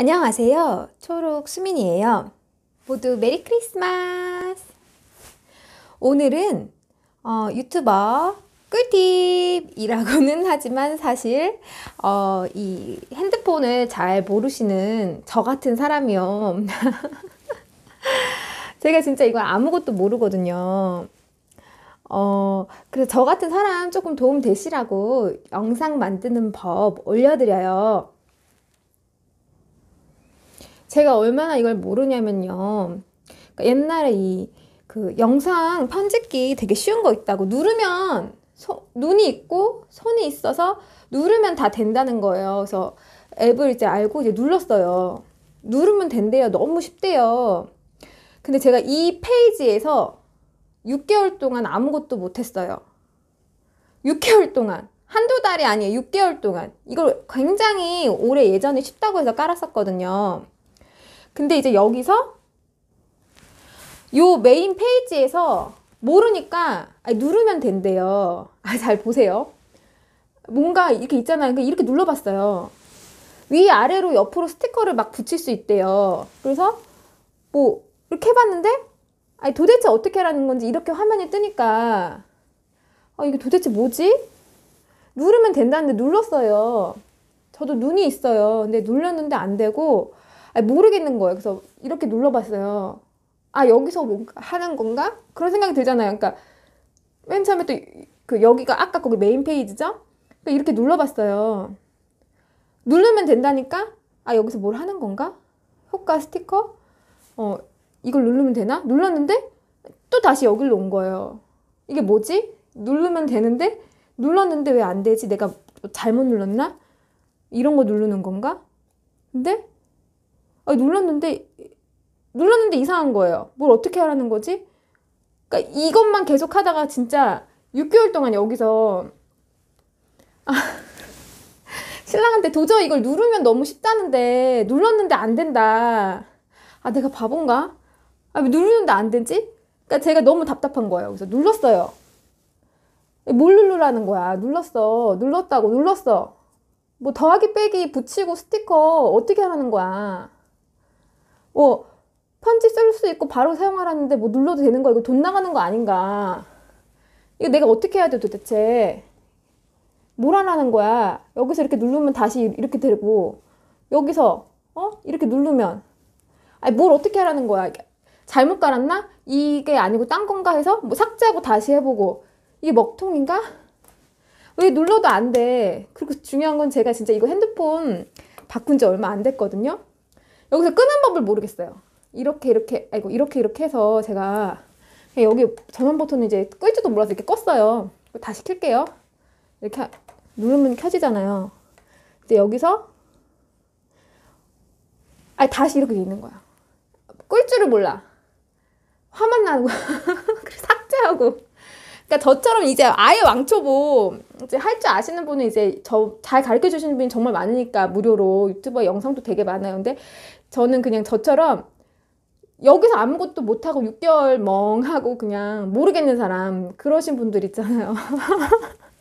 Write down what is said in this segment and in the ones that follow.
안녕하세요. 초록 수민이에요. 모두 메리 크리스마스! 오늘은 어, 유튜버 꿀팁이라고는 하지만 사실 어, 이 핸드폰을 잘 모르시는 저 같은 사람이요. 제가 진짜 이거 아무것도 모르거든요. 어, 그래서 저 같은 사람 조금 도움 되시라고 영상 만드는 법 올려드려요. 제가 얼마나 이걸 모르냐면요. 그러니까 옛날에 이 그 영상 편집기 되게 쉬운 거 있다고 누르면 소, 눈이 있고 손이 있어서 누르면 다 된다는 거예요. 그래서 앱을 이제 알고 이제 눌렀어요. 누르면 된대요. 너무 쉽대요. 근데 제가 이 페이지에서 6개월 동안 아무것도 못했어요. 6개월 동안. 한두 달이 아니에요. 6개월 동안. 이걸 굉장히 오래 예전에 쉽다고 해서 깔았었거든요. 근데 이제 여기서 요 메인 페이지에서 모르니까 누르면 된대요. 아, 잘 보세요. 뭔가 이렇게 있잖아요. 그러니까 이렇게 눌러봤어요. 위아래로 옆으로 스티커를 막 붙일 수 있대요. 그래서 뭐 이렇게 해봤는데 아니 도대체 어떻게 하는 건지 이렇게 화면이 뜨니까 아 어, 이게 도대체 뭐지? 누르면 된다는데 눌렀어요. 저도 눈이 있어요. 근데 눌렀는데 안 되고 모르겠는 거예요. 그래서 이렇게 눌러봤어요. 아 여기서 뭔가 하는 건가? 그런 생각이 들잖아요. 그러니까 맨 처음에 또 그 여기가 아까 거기 메인 페이지죠? 그러니까 이렇게 눌러봤어요. 누르면 된다니까? 아 여기서 뭘 하는 건가? 효과 스티커? 어 이걸 누르면 되나? 눌렀는데 또 다시 여기로 온 거예요. 이게 뭐지? 누르면 되는데 눌렀는데 왜 안 되지? 내가 뭐 잘못 눌렀나? 이런 거 누르는 건가? 근데 아, 눌렀는데 눌렀는데 이상한 거예요. 뭘 어떻게 하라는 거지? 그니까 이것만 계속 하다가 진짜 6개월 동안 여기서 아, 신랑한테 도저히 이걸 누르면 너무 쉽다는데 눌렀는데 안 된다. 아 내가 바본가? 아, 왜 누르는데 안 되지? 그러니까 제가 너무 답답한 거예요. 그래서 눌렀어요. 뭘 누르라는 거야? 눌렀어. 눌렀다고 눌렀어. 뭐 더하기 빼기 붙이고 스티커 어떻게 하라는 거야? 어, 편지 쓸 수 있고 바로 사용하라는데 뭐 눌러도 되는 거야. 이거 돈 나가는 거 아닌가. 이거 내가 어떻게 해야 돼 도대체. 뭘 하라는 거야. 여기서 이렇게 누르면 다시 이렇게 되고 여기서 어? 이렇게 누르면 아니 뭘 어떻게 하라는 거야. 잘못 깔았나? 이게 아니고 딴 건가 해서 뭐 삭제하고 다시 해보고 이게 먹통인가? 왜 눌러도 안 돼. 그리고 중요한 건 제가 진짜 이거 핸드폰 바꾼 지 얼마 안 됐거든요. 여기서 끄는 법을 모르겠어요. 이렇게 이렇게 아이고 이렇게 이렇게 해서 제가 여기 전원 버튼 이제 끌지도 몰라서 이렇게 껐어요. 다시 켤게요. 이렇게 누르면 켜지잖아요. 이제 여기서 아 다시 이렇게 있는 거야. 끌 줄을 몰라. 화만 나는 거야. 그래서 삭제하고 그러니까 저처럼 이제 아예 왕초보 이제 할줄 아시는 분은 이제 저 잘 가르쳐 주시는 분이 정말 많으니까 무료로 유튜버 영상도 되게 많아요. 근데 저는 그냥 저처럼 여기서 아무것도 못하고 6개월 멍하고 그냥 모르겠는 사람 그러신 분들 있잖아요.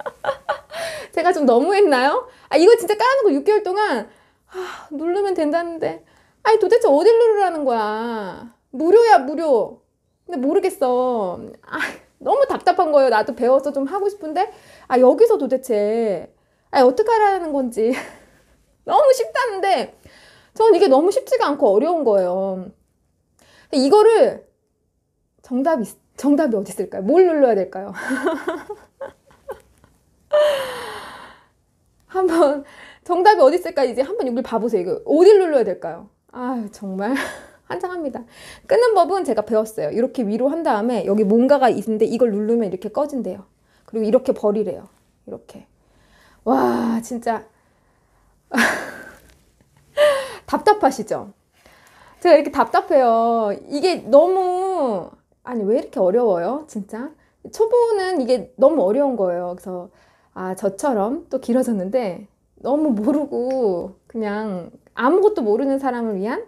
제가 좀 너무했나요? 아 이거 진짜 까놓고 6개월 동안 아, 누르면 된다는데 아니 도대체 어딜 누르라는 거야 무료야 무료 근데 모르겠어 아. 부끄 거예요. 나도 배워서 좀 하고 싶은데 아 여기서 도대체 아 어떻게 하라는 건지 너무 쉽다는데 저는 이게 너무 쉽지가 않고 어려운 거예요. 이거를 정답이 정답이 어디 있을까요? 뭘 눌러야 될까요? 한번 정답이 어디 있을까 이제 한번 여기 봐보세요. 이거 어딜 눌러야 될까요? 아 정말. 환장합니다. 끄는 법은 제가 배웠어요. 이렇게 위로 한 다음에 여기 뭔가가 있는데 이걸 누르면 이렇게 꺼진대요. 그리고 이렇게 버리래요. 이렇게. 와 진짜 답답하시죠? 제가 이렇게 답답해요. 이게 너무 아니 왜 이렇게 어려워요? 진짜 초보는 이게 너무 어려운 거예요. 그래서 아 저처럼 또 길어졌는데 너무 모르고 그냥 아무것도 모르는 사람을 위한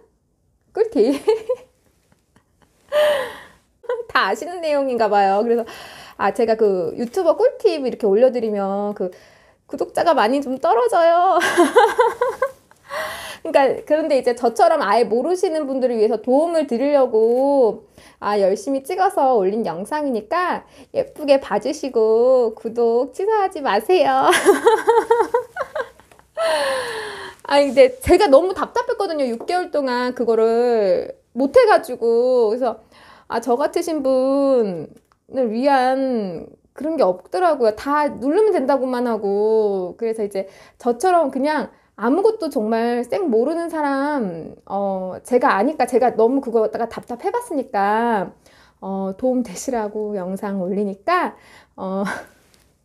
꿀팁. 다 아시는 내용인가 봐요. 그래서 아 제가 그 유튜버 꿀팁 이렇게 올려드리면 그 구독자가 많이 좀 떨어져요. 그러니까 그런데 이제 저처럼 아예 모르시는 분들을 위해서 도움을 드리려고 아 열심히 찍어서 올린 영상이니까 예쁘게 봐주시고 구독 취소하지 마세요. 아니 근데 제가 너무 답답했거든요. 6개월 동안 그거를 못 해가지고 그래서 아 저 같으신 분을 위한 그런 게 없더라고요. 다 누르면 된다고만 하고 그래서 이제 저처럼 그냥 아무것도 정말 쌩 모르는 사람 어 제가 아니까 제가 너무 그거 갖다가 답답해봤으니까 어 도움 되시라고 영상 올리니까 어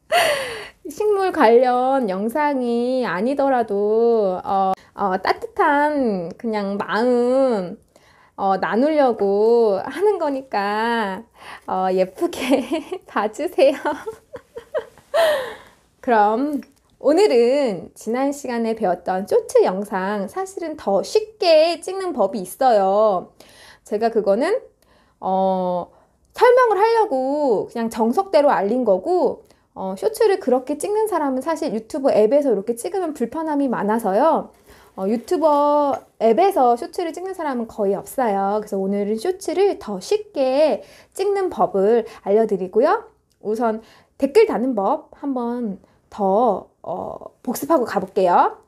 식물 관련 영상이 아니더라도 어, 어, 따뜻한 그냥 마음 어, 나누려고 하는 거니까 어, 예쁘게 봐주세요. 그럼 오늘은 지난 시간에 배웠던 쇼츠 영상 사실은 더 쉽게 찍는 법이 있어요. 제가 그거는 어, 설명을 하려고 그냥 정석대로 알린 거고 어, 쇼츠를 그렇게 찍는 사람은 사실 유튜브 앱에서 이렇게 찍으면 불편함이 많아서요. 어, 유튜버 앱에서 쇼츠를 찍는 사람은 거의 없어요. 그래서 오늘은 쇼츠를 더 쉽게 찍는 법을 알려드리고요. 우선 댓글 다는 법 한번 더 어, 복습하고 가볼게요.